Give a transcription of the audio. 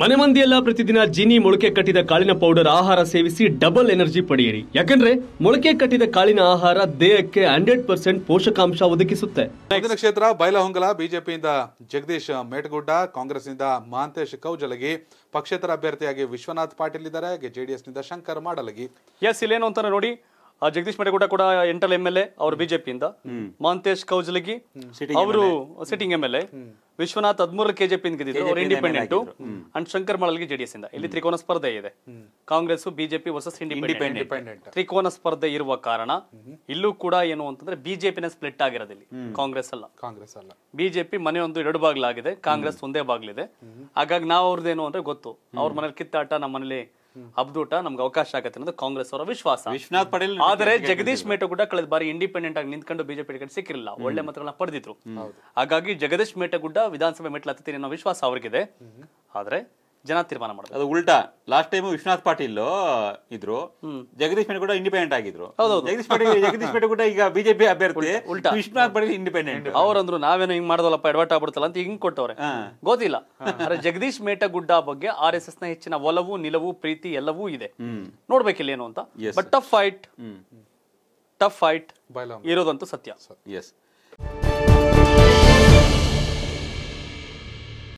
ಮನೆ ಮಂದಿಯೆಲ್ಲ ಪ್ರತಿದಿನ ಜೀನಿ ಮೊಳಕೆ ಕಟ್ಟಿದ ಕಾಳಿನ ಪೌಡರ್ ಆಹಾರ ಸೇವಿಸಿ ಡಬಲ್ ಎನರ್ಜಿ ಪಡೆಯಿರಿ ಯಾಕಂದ್ರೆ ಮೊಳಕೆ ಕಟ್ಟಿದ ಕಾಳಿನ ಆಹಾರ ದೇಹಕ್ಕೆ ಹಂಡ್ರೆಡ್ ಪರ್ಸೆಂಟ್ ಪೋಷಕಾಂಶ ಒದಗಿಸುತ್ತೆ ಕ್ಷೇತ್ರ ಬೈಲಹೊಂಗಲ ಬಿಜೆಪಿಯಿಂದ ಜಗದೀಶ್ ಮೇಟಗುಡ್ಡ ನಿಂದ ಮಹಾಂತೇಶ್ ಕೌಜಲಗಿ ಪಕ್ಷೇತರ ಅಭ್ಯರ್ಥಿಯಾಗಿ ವಿಶ್ವನಾಥ್ ಪಾಟೀಲ್ ಇದ್ದಾರೆ ಜೆಡಿಎಸ್ ನಿಂದ ಶಂಕರ್ ಮಾಡಲಗಿ ಎಸ್ ಇಲ್ಲೇನು ಅಂತ ನೋಡಿ ಜಗದೀಶ್ ಮೇಡಗೌಡ ಕೂಡ ಎಂಟಲ್ ಎಂ ಎಲ್ ಎ ಅವರು ಬಿಜೆಪಿಯಿಂದ ಮಹಾಂತೇಶ್ ಕೌಜಲಗಿ ಅವರು sitting M L A Vishwanath ಹದಿಮೂರ KJP independent and Shankar Malalge JDS ಇಂದ ಇಲ್ಲಿ ತ್ರಿಕೋನ ಸ್ಪರ್ಧೆ ಇದೆ ಕಾಂಗ್ರೆಸ್ ಬಿಜೆಪಿ ವರ್ಸಸ್ ಇಂಡಿಪೆಂಡೆಂಟ್ ತ್ರಿಕೋನ ಸ್ಪರ್ಧೆ ಇರುವ ಕಾರಣ ಇಲ್ಲೂ ಕೂಡ ಏನು ಅಂತಂದ್ರೆ ಬಿಜೆಪಿನ ಸ್ಪ್ಲಿಟ್ ಆಗಿರೋದು ಇಲ್ಲಿ ಕಾಂಗ್ರೆಸ್ ಅಲ್ಲ ಕಾಂಗ್ರೆಸ್ ಅಲ್ಲ ಬಿಜೆಪಿ ಮನೆ ಒಂದು ಎರಡು ಬಾಗ್ಲಾಗಿದೆ ಕಾಂಗ್ರೆಸ್ ಒಂದೇ ಬಾಗ್ಲಿದೆ ಹಾಗಾಗಿ ನಾವು ಅವ್ರದ್ದೇನು ಅಂದ್ರೆ ಗೊತ್ತು ಅವ್ರ ಮನೇಲಿ ಕಿತ್ತಾಟ ನಮ್ಮ ಅಬ್ದೂಟ ನಮ್ಗೆ ಅವಕಾಶ ಆಗುತ್ತೆ ಅನ್ನೋದು ಕಾಂಗ್ರೆಸ್ ಅವರ ವಿಶ್ವಾಸ ವಿಶ್ವನಾಥ್ ಪಟೇಲ್ ಆದರೆ ಜಗದೀಶ್ ಕೂಡ ಕಳೆದ ಬಾರಿ ಇಂಡಿಪೆಂಡೆಂಟ್ ಆಗಿ ನಿಂತ್ಕೊಂಡು ಬಿಜೆಪಿ ಟಿಕೆಟ್ ಸಿಕ್ಕಿರಲಿಲ್ಲ ಒಳ್ಳೆ ಮತಗಳನ್ನ ಪಡೆದಿದ್ರು ಹಾಗಾಗಿ ಜಗದೀಶ್ ಮೇಟಗುಡ್ಡ ವಿಧಾನಸಭೆ ಮೆಟ್ಲು ಅನ್ನೋ ವಿಶ್ವಾಸ ಅವ್ರಿಗಿದೆ ಆದ್ರೆ ಜನ ತೀರ್ಮಾನ ಮಾಡಿದ್ರು ಅದು ಉಲ್ಟಾ ಲಾಸ್ಟ್ ಟೈಮ್ ವಿಶ್ವನಾಥ್ ಪಾಟೀಲ್ ಇದ್ರು ಜಗದೀಶ್ ಪೇಟೆ ಕೂಡ ಇಂಡಿಪೆಂಡೆಂಟ್ ಆಗಿದ್ರು ಜಗದೀಶ್ ಪಾಟೀಲ್ ಜಗದೀಶ್ ಪೇಟೆ ಕೂಡ ಈಗ ಬಿಜೆಪಿ ಅಭ್ಯರ್ಥಿ ಉಲ್ಟಾ ವಿಶ್ವನಾಥ್ ಪಾಟೀಲ್ ಇಂಡಿಪೆಂಡೆಂಟ್ ಅವ್ರಂದ್ರು ನಾವೇನೋ ಹಿಂಗ್ ಮಾಡೋದಲ್ಲಪ್ಪ ಎಡವಟ್ ಆಗ್ಬಿಡ್ತಲ್ಲ ಅಂತ ಹಿಂಗ್ ಕೊಟ್ಟವ್ರೆ ಗೊತ್ತಿಲ್ಲ ಆದ್ರೆ ಜಗದೀಶ್ ಮೇಟ ಗುಡ್ಡ ಬಗ್ಗೆ ಆರ್ ಎಸ್ ಎಸ್ ನ ಹೆಚ್ಚಿನ ಒಲವು ನಿಲವು ಪ್ರೀತಿ ಎಲ್ಲವೂ ಇದೆ ನೋಡ್ಬೇಕಿಲ್ಲ ಏನು ಅಂತ but tough fight tough fight ಇರೋದಂತೂ ಸತ್ಯ ಎಸ್